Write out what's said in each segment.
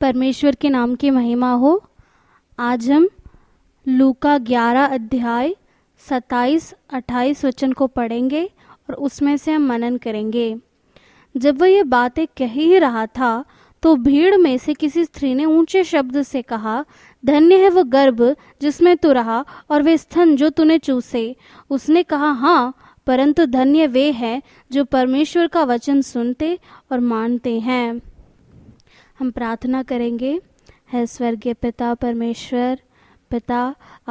परमेश्वर के नाम की महिमा हो आज हम लूका ग्यारह अध्याय सत्ताईस अट्ठाईस वचन को पढ़ेंगे और उसमें से हम मनन करेंगे जब वह ये बातें कह ही रहा था तो भीड़ में से किसी स्त्री ने ऊंचे शब्द से कहा धन्य है वह गर्भ जिसमें तू रहा और वे स्तन जो तूने चूसे उसने कहा हाँ परंतु धन्य वे हैं जो परमेश्वर का वचन सुनते और मानते हैं हम प्रार्थना करेंगे है स्वर्गीय पिता परमेश्वर पिता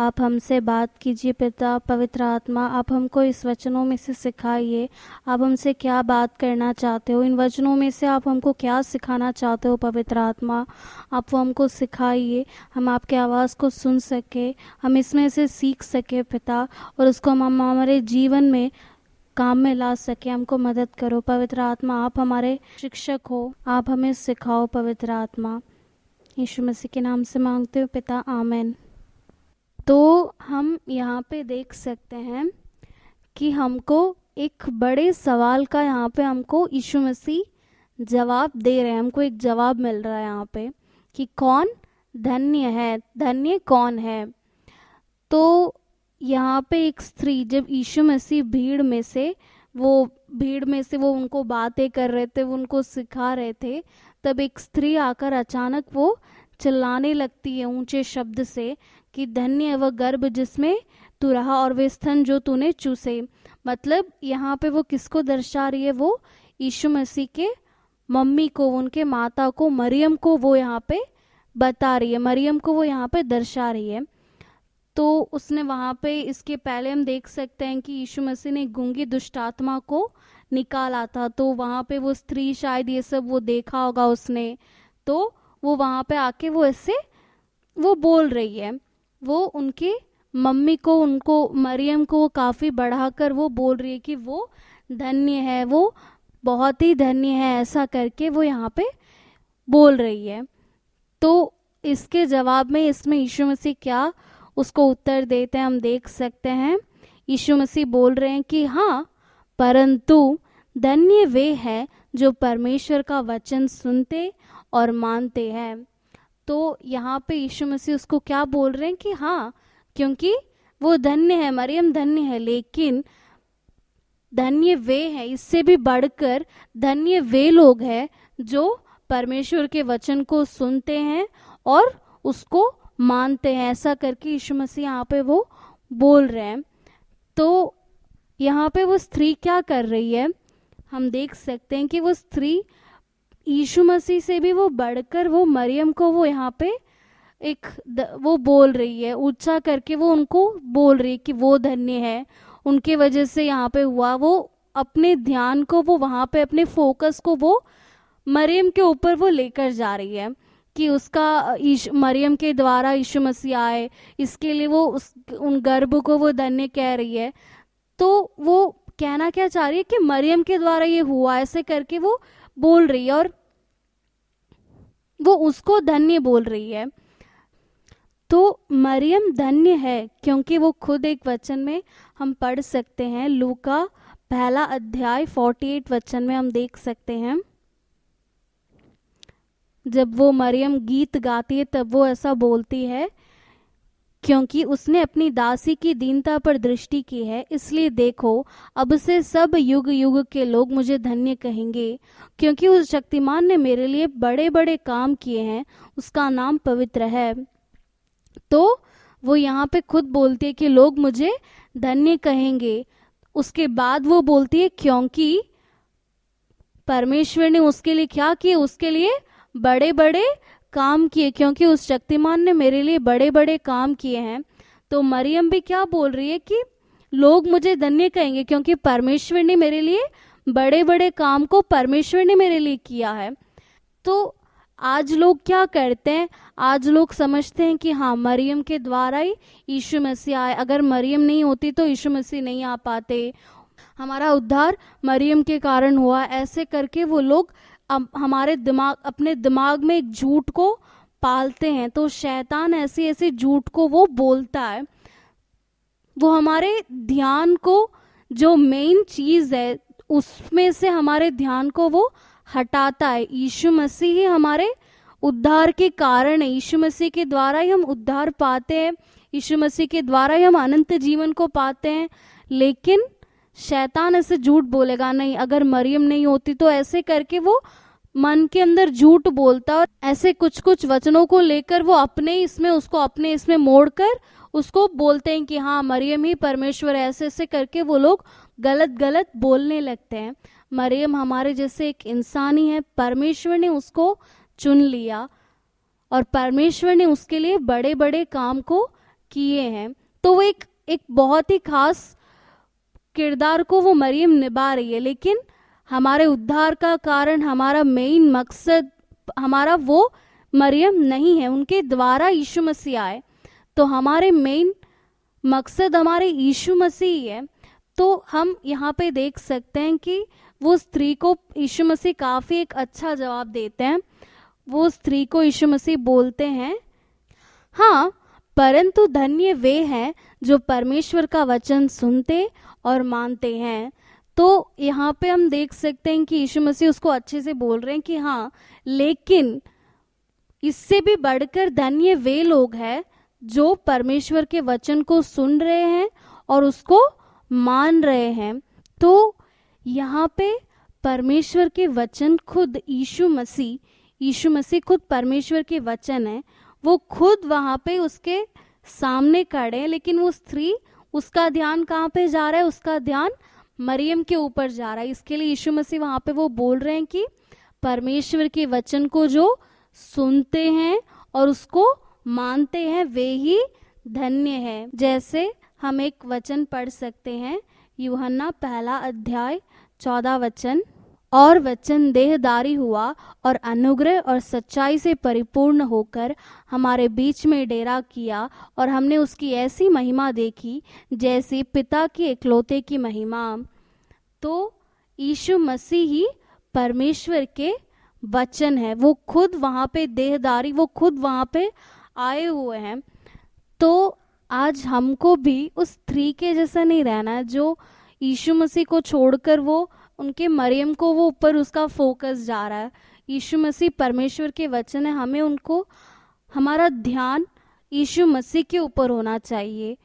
आप हमसे बात कीजिए पिता पवित्र आत्मा आप हमको इस वचनों में से सिखाइए आप हमसे क्या बात करना चाहते हो इन वचनों में से आप हमको क्या सिखाना चाहते हो पवित्र आत्मा आप वो हमको सिखाइए हम आपके आवाज़ को सुन सके हम इसमें से सीख सके पिता और उसको हम हमारे जीवन में काम में ला सके हमको मदद करो पवित्र आत्मा आप हमारे शिक्षक हो आप हमें सिखाओ पवित्र आत्मा यीशु मसीह के नाम से मांगते हो पिता आमेन तो हम यहाँ पे देख सकते हैं कि हमको एक बड़े सवाल का यहाँ पे हमको यीशु मसीह जवाब दे रहे हैं हमको एक जवाब मिल रहा है यहाँ पे कि कौन धन्य है धन्य कौन है तो यहाँ पे एक स्त्री जब यीशु मसीह भीड़ में से वो भीड़ में से वो उनको बातें कर रहे थे वो उनको सिखा रहे थे तब एक स्त्री आकर अचानक वो चिल्लाने लगती है ऊंचे शब्द से कि धन्य है वह गर्भ जिसमें तू रहा और वे स्तन जो तूने चूसे मतलब यहाँ पे वो किसको दर्शा रही है वो यीशु मसीह के मम्मी को उनके माता को मरियम को वो यहाँ पे बता रही है मरियम को वो यहाँ पे दर्शा रही है तो उसने वहाँ पे इसके पहले हम देख सकते हैं कि यीशु मसीह ने गुंगी दुष्टात्मा को निकाला था तो वहाँ पे वो स्त्री शायद ये सब वो देखा होगा उसने तो वो वहाँ पे आके वो ऐसे वो बोल रही है वो उनके मम्मी को उनको मरियम को काफ़ी बढ़ाकर वो बोल रही है कि वो धन्य है वो बहुत ही धन्य है ऐसा करके वो यहाँ पे बोल रही है तो इसके जवाब में इसमें यीशु मसीह क्या उसको उत्तर देते हैं हम देख सकते हैं यीशु मसीह बोल रहे हैं कि हाँ परंतु धन्य वे हैं जो परमेश्वर का वचन सुनते और मानते हैं तो यहाँ पे यीशु मसीह उसको क्या बोल रहे हैं कि हाँ क्योंकि वो धन्य है मरियम धन्य है लेकिन धन्य वे हैं इससे भी बढ़कर धन्य वे लोग हैं जो परमेश्वर के वचन को सुनते हैं और उसको मानते हैं ऐसा करके यीशु मसीह यहाँ पे वो बोल रहे हैं तो यहाँ पे वो स्त्री क्या कर रही है हम देख सकते हैं कि वो स्त्री यीशु मसीह से भी वो बढ़कर वो मरियम को वो यहाँ पे एक द, वो बोल रही है ऊंचा करके वो उनको बोल रही है कि वो धन्य है उनके वजह से यहाँ पे हुआ वो अपने ध्यान को वो वहाँ पे अपने फोकस को वो मरियम के ऊपर वो लेकर जा रही है कि उसका ईश मरियम के द्वारा यीशु मसीह आए इसके लिए वो उस उन गर्भ को वो धन्य कह रही है तो वो कहना क्या चाह रही है कि मरियम के द्वारा ये हुआ ऐसे करके वो बोल रही है और वो उसको धन्य बोल रही है तो मरियम धन्य है क्योंकि वो खुद एक वचन में हम पढ़ सकते हैं लू का पहला अध्याय 48 वचन में हम देख सकते हैं जब वो मरियम गीत गाती है तब वो ऐसा बोलती है क्योंकि उसने अपनी दासी की दीनता पर दृष्टि की है इसलिए देखो अब से सब युग युग के लोग मुझे धन्य कहेंगे क्योंकि उस शक्तिमान ने मेरे लिए बड़े बड़े काम किए हैं उसका नाम पवित्र है तो वो यहाँ पे खुद बोलती है कि लोग मुझे धन्य कहेंगे उसके बाद वो बोलती है क्योंकि परमेश्वर ने उसके लिए क्या किया उसके लिए बड़े बड़े काम किए क्योंकि उस शक्तिमान ने मेरे लिए बड़े बड़े काम किए हैं तो मरियम भी क्या बोल रही है कि लोग मुझे धन्य कहेंगे क्योंकि परमेश्वर ने मेरे लिए बड़े बड़े काम को परमेश्वर ने मेरे लिए किया है तो आज लोग क्या करते हैं आज लोग समझते हैं कि हाँ मरियम के द्वारा ही यीशु मसीह आए अगर मरियम नहीं होती तो यीशु मसीह नहीं आ पाते हमारा उद्धार मरियम के कारण हुआ ऐसे करके वो लोग हमारे दिमाग अपने दिमाग में एक झूठ को पालते हैं तो शैतान ऐसे ऐसे झूठ को वो बोलता है वो हमारे ध्यान को जो मेन चीज है उसमें से हमारे ध्यान को वो हटाता है यीशु मसीह ही हमारे उद्धार के कारण है यीशु मसीह के द्वारा ही हम उद्धार पाते हैं यीशु मसीह के द्वारा ही हम अनंत जीवन को पाते हैं लेकिन शैतान ऐसे झूठ बोलेगा नहीं अगर मरियम नहीं होती तो ऐसे करके वो मन के अंदर झूठ बोलता और ऐसे कुछ कुछ वचनों को लेकर वो अपने इसमें उसको अपने इसमें मोड़कर उसको बोलते हैं कि हाँ मरियम ही परमेश्वर ऐसे ऐसे करके वो लोग गलत गलत बोलने लगते हैं मरियम हमारे जैसे एक इंसान ही है परमेश्वर ने उसको चुन लिया और परमेश्वर ने उसके लिए बड़े बड़े काम को किए हैं तो वो एक एक बहुत ही खास किरदार को वो मरियम निभा रही है लेकिन हमारे उद्धार का कारण हमारा मेन मकसद हमारा वो मरियम नहीं है उनके द्वारा यीशु मसीह आए तो हमारे मेन मकसद हमारे यीशु मसीह है तो हम यहाँ पे देख सकते हैं कि वो स्त्री को यीशु मसीह काफ़ी एक अच्छा जवाब देते हैं वो स्त्री को यीशु मसीह बोलते हैं हाँ परंतु धन्य वे हैं जो परमेश्वर का वचन सुनते और मानते हैं तो यहाँ पे हम देख सकते हैं कि यीशु मसीह उसको अच्छे से बोल रहे हैं कि हाँ लेकिन इससे भी बढ़कर धन्य वे लोग हैं जो परमेश्वर के वचन को सुन रहे हैं और उसको मान रहे हैं तो यहाँ पे परमेश्वर के वचन खुद यीशु मसीह यीशु मसीह खुद परमेश्वर के वचन है वो खुद वहाँ पे उसके सामने खड़े हैं लेकिन वो स्त्री उसका ध्यान कहाँ पे जा रहा है उसका ध्यान मरियम के ऊपर जा रहा है इसके लिए यीशु मसीह वहाँ पे वो बोल रहे हैं कि परमेश्वर के वचन को जो सुनते हैं और उसको मानते हैं वे ही धन्य हैं जैसे हम एक वचन पढ़ सकते हैं युहन्ना पहला अध्याय चौदह वचन और वचन देहदारी हुआ और अनुग्रह और सच्चाई से परिपूर्ण होकर हमारे बीच में डेरा किया और हमने उसकी ऐसी महिमा देखी जैसी पिता की इकलौते की महिमा तो यीशु मसीह ही परमेश्वर के वचन है वो खुद वहाँ पे देहदारी वो खुद वहाँ पे आए हुए हैं तो आज हमको भी उस थ्री के जैसा नहीं रहना है जो यीशु मसीह को छोड़कर वो उनके मरियम को वो ऊपर उसका फोकस जा रहा है यीशु मसीह परमेश्वर के वचन है हमें उनको हमारा ध्यान यीशु मसीह के ऊपर होना चाहिए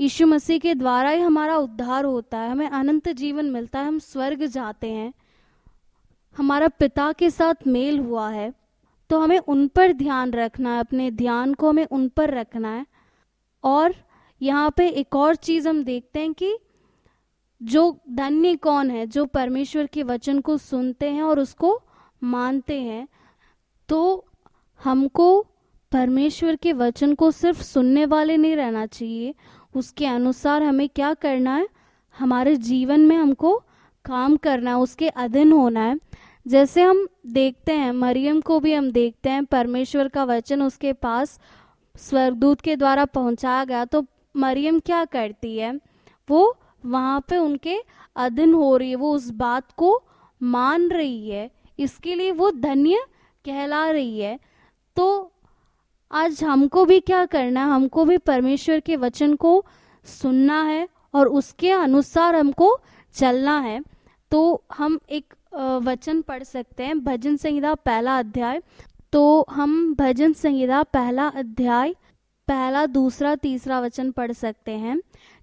यीशु मसीह के द्वारा ही हमारा उद्धार होता है हमें अनंत जीवन मिलता है हम स्वर्ग जाते हैं हमारा पिता के साथ मेल हुआ है तो हमें उन पर ध्यान रखना है अपने ध्यान को हमें उन पर रखना है और यहाँ पे एक और चीज़ हम देखते हैं कि जो धन्य कौन है जो परमेश्वर के वचन को सुनते हैं और उसको मानते हैं तो हमको परमेश्वर के वचन को सिर्फ सुनने वाले नहीं रहना चाहिए उसके अनुसार हमें क्या करना है हमारे जीवन में हमको काम करना है उसके अधीन होना है जैसे हम देखते हैं मरियम को भी हम देखते हैं परमेश्वर का वचन उसके पास स्वर्गदूत के द्वारा पहुंचाया गया तो मरियम क्या करती है वो वहाँ पे उनके अधीन हो रही है वो उस बात को मान रही है इसके लिए वो धन्य कहला रही है तो आज हमको भी क्या करना है हमको भी परमेश्वर के वचन को सुनना है और उसके अनुसार हमको चलना है तो हम एक वचन पढ़ सकते हैं भजन संहिता पहला अध्याय तो हम भजन संहिता पहला अध्याय पहला दूसरा तीसरा वचन पढ़ सकते हैं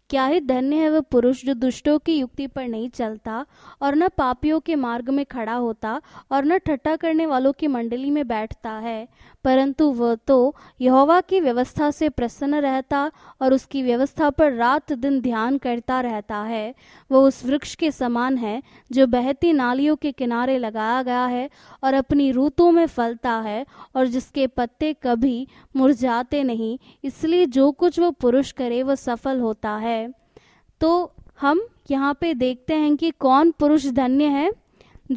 क्या ही धन्य है वह पुरुष जो दुष्टों की युक्ति पर नहीं चलता और न पापियों के मार्ग में खड़ा होता और न ठट्टा करने वालों की मंडली में बैठता है परंतु वह तो यहोवा की व्यवस्था से प्रसन्न रहता और उसकी व्यवस्था पर रात दिन ध्यान करता रहता है वह उस वृक्ष के समान है जो बहती नालियों के किनारे लगाया गया है और अपनी रूतों में फलता है और जिसके पत्ते कभी मुरझाते नहीं इसलिए जो कुछ वह पुरुष करे वह सफल होता है तो हम यहाँ पे देखते हैं कि कौन पुरुष धन्य है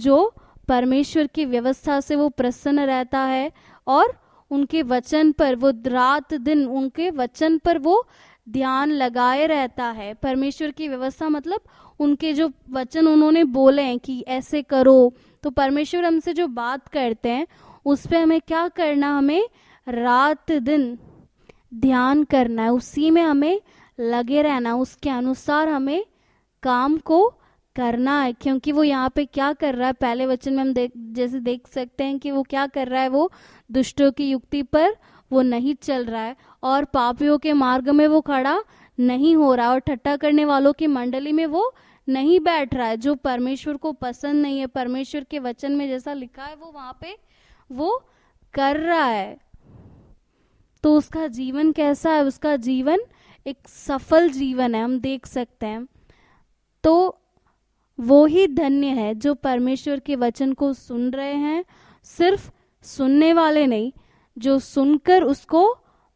जो परमेश्वर की व्यवस्था से वो प्रसन्न रहता है और उनके वचन पर वो रात दिन उनके वचन पर वो ध्यान लगाए रहता है परमेश्वर की व्यवस्था मतलब उनके जो वचन उन्होंने बोले हैं कि ऐसे करो तो परमेश्वर हमसे जो बात करते हैं उस पर हमें क्या करना हमें रात दिन ध्यान करना है उसी में हमें लगे रहना उसके अनुसार हमें काम को करना है क्योंकि वो यहाँ पे क्या कर रहा है पहले वचन में हम देख जैसे देख सकते हैं कि वो क्या कर रहा है वो दुष्टों की युक्ति पर वो नहीं चल रहा है और पापियों के मार्ग में वो खड़ा नहीं हो रहा और ठट्टा करने वालों की मंडली में वो नहीं बैठ रहा है जो परमेश्वर को पसंद नहीं है परमेश्वर के वचन में जैसा लिखा है वो वहां पे वो कर रहा है तो उसका जीवन कैसा है उसका जीवन एक सफल जीवन है हम देख सकते हैं तो वो ही धन्य है जो परमेश्वर के वचन को सुन रहे हैं सिर्फ सुनने वाले नहीं जो सुनकर उसको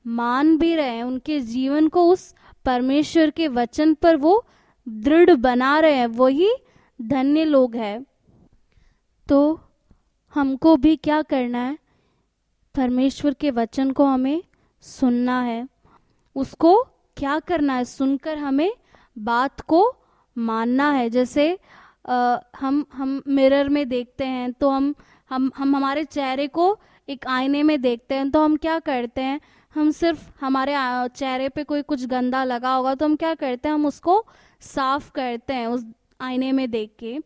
मान भी रहे हैं उनके जीवन को उस परमेश्वर के वचन पर वो दृढ़ बना रहे हैं वही धन्य लोग हैं तो हमको भी क्या करना है परमेश्वर के वचन को हमें सुनना है उसको क्या करना है सुनकर हमें बात को मानना है जैसे आ, हम हम मिरर में देखते हैं तो हम हम हम हमारे चेहरे को एक आईने में देखते हैं तो हम क्या करते हैं हम सिर्फ हमारे चेहरे पे कोई कुछ गंदा लगा होगा तो हम क्या करते हैं हम उसको साफ करते हैं उस आईने में देख के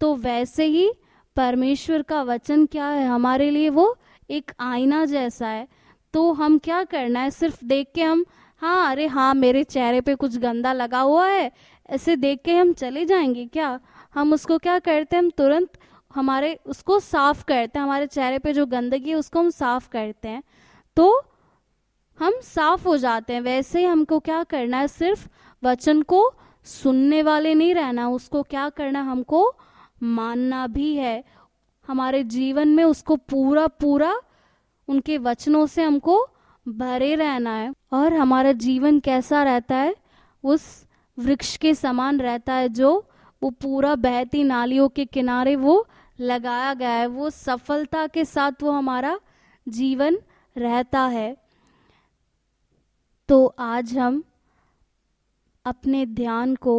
तो वैसे ही परमेश्वर का वचन क्या है हमारे लिए वो एक आईना जैसा है तो हम क्या करना है सिर्फ देख के हम हाँ अरे हाँ मेरे चेहरे पे कुछ गंदा लगा हुआ है ऐसे देख के हम चले जाएंगे क्या हम उसको क्या करते हैं हम तुरंत हमारे उसको साफ करते हैं हमारे चेहरे पे जो गंदगी है उसको हम साफ करते हैं तो हम साफ हो जाते हैं वैसे ही हमको क्या करना है सिर्फ वचन को सुनने वाले नहीं रहना उसको क्या करना हमको मानना भी है हमारे जीवन में उसको पूरा पूरा उनके वचनों से हमको भरे रहना है और हमारा जीवन कैसा रहता है उस वृक्ष के समान रहता है जो वो पूरा बहती नालियों के किनारे वो लगाया गया है वो सफलता के साथ वो हमारा जीवन रहता है तो आज हम अपने ध्यान को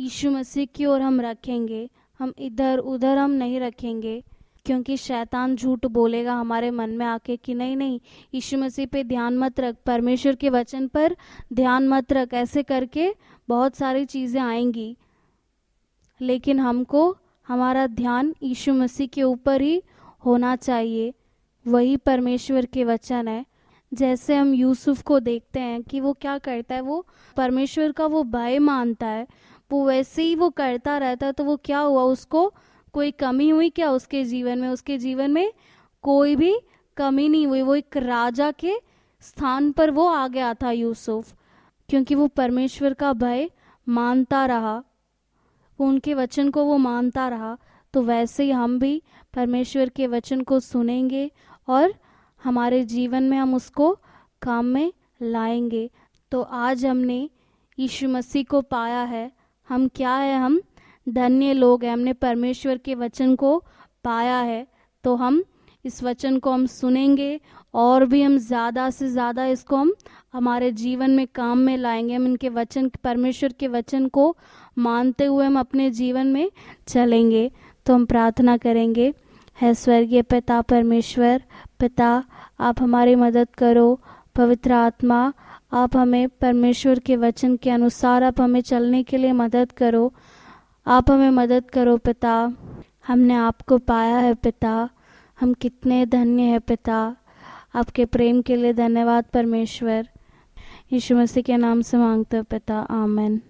यीशु मसीह की ओर हम रखेंगे हम इधर उधर हम नहीं रखेंगे क्योंकि शैतान झूठ बोलेगा हमारे मन में आके कि नहीं नहीं यीशु मसीह पे ध्यान मत रख परमेश्वर के वचन पर ध्यान मत रख ऐसे करके बहुत सारी चीज़ें आएंगी लेकिन हमको हमारा ध्यान यीशु मसीह के ऊपर ही होना चाहिए वही परमेश्वर के वचन है जैसे हम यूसुफ को देखते हैं कि वो क्या करता है वो परमेश्वर का वो भय मानता है वो वैसे ही वो करता रहता है तो वो क्या हुआ उसको कोई कमी हुई क्या उसके जीवन में उसके जीवन में कोई भी कमी नहीं हुई वो एक राजा के स्थान पर वो आ गया था यूसुफ क्योंकि वो परमेश्वर का भय मानता रहा उनके वचन को वो मानता रहा तो वैसे ही हम भी परमेश्वर के वचन को सुनेंगे और हमारे जीवन में हम उसको काम में लाएंगे तो आज हमने यीशु मसीह को पाया है हम क्या है हम धन्य लोग हैं हमने परमेश्वर के वचन को पाया है तो हम इस वचन को हम सुनेंगे और भी हम ज़्यादा से ज़्यादा इसको हम हमारे जीवन में काम में लाएंगे हम इनके वचन परमेश्वर के वचन को मानते हुए हम अपने जीवन में चलेंगे तो हम प्रार्थना करेंगे है स्वर्गीय पिता परमेश्वर पिता आप हमारी मदद करो पवित्र आत्मा आप हमें परमेश्वर के वचन के अनुसार आप हमें चलने के लिए मदद करो आप हमें मदद करो पिता हमने आपको पाया है पिता हम कितने धन्य है पिता आपके प्रेम के लिए धन्यवाद परमेश्वर यीशु मसीह के नाम से मांगते हो पिता आमन